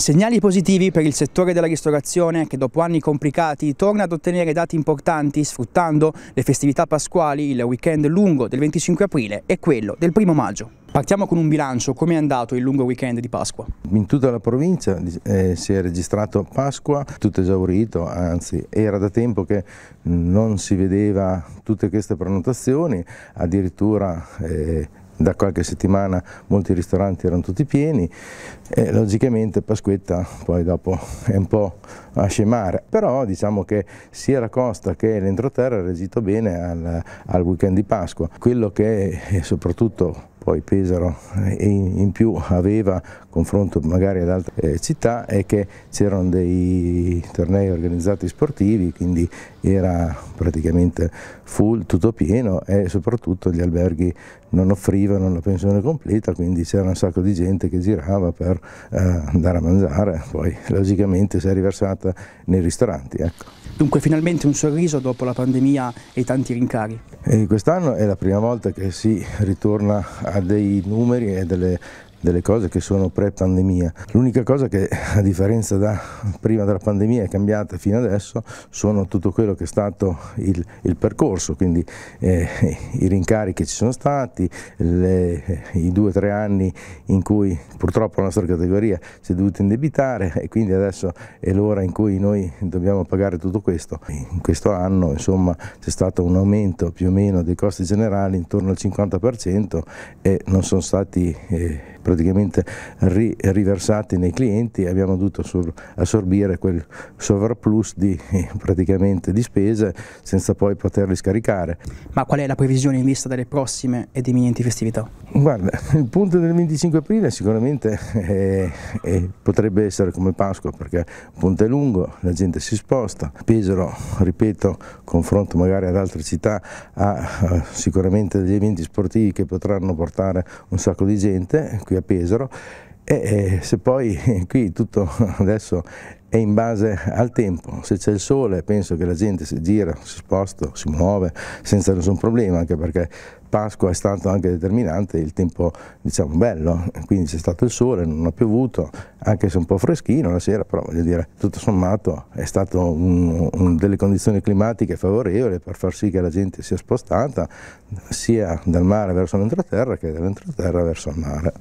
Segnali positivi per il settore della ristorazione che dopo anni complicati torna ad ottenere dati importanti sfruttando le festività pasquali, il weekend lungo del 25 aprile e quello del 1 maggio. Partiamo con un bilancio, come è andato il lungo weekend di Pasqua? In tutta la provincia eh, si è registrato Pasqua, tutto esaurito, anzi era da tempo che non si vedeva tutte queste prenotazioni, addirittura eh, da qualche settimana molti ristoranti erano tutti pieni e logicamente Pasquetta poi dopo è un po' a scemare, però diciamo che sia la costa che l'entroterra ha reagito bene al, al weekend di Pasqua, quello che è eh, soprattutto poi Pesaro eh, in più aveva confronto magari ad altre eh, città è che c'erano dei tornei organizzati sportivi, quindi era praticamente full, tutto pieno e soprattutto gli alberghi non offrivano la pensione completa, quindi c'era un sacco di gente che girava per eh, andare a mangiare, poi logicamente si è riversata nei ristoranti. Ecco. Dunque finalmente un sorriso dopo la pandemia e tanti rincari. Quest'anno è la prima volta che si ritorna a dei numeri e delle delle cose che sono pre-pandemia. L'unica cosa che a differenza da prima della pandemia è cambiata fino adesso sono tutto quello che è stato il, il percorso, quindi eh, i rincari che ci sono stati, le, i due o tre anni in cui purtroppo la nostra categoria si è dovuta indebitare e quindi adesso è l'ora in cui noi dobbiamo pagare tutto questo. In questo anno insomma c'è stato un aumento più o meno dei costi generali intorno al 50% e non sono stati eh, praticamente ri, riversati nei clienti e abbiamo dovuto assorbire quel sovrapplus di, di, spese senza poi poterli scaricare. Ma qual è la previsione in vista delle prossime ed imminenti festività? Guarda, il punto del 25 aprile sicuramente è, è, potrebbe essere come Pasqua perché il ponte è lungo, la gente si sposta, Pesaro, ripeto, confronto magari ad altre città, ha sicuramente degli eventi sportivi che potranno portare un sacco di gente qui a Pesaro e se poi qui tutto adesso è in base al tempo, se c'è il sole penso che la gente si gira, si sposta, si muove senza nessun problema, anche perché Pasqua è stato anche determinante il tempo diciamo bello, quindi c'è stato il sole, non ha piovuto, anche se un po' freschino la sera, però voglio dire tutto sommato è stato un, un, delle condizioni climatiche favorevoli per far sì che la gente sia spostata sia dal mare verso l'entroterra che dall'entroterra verso il mare.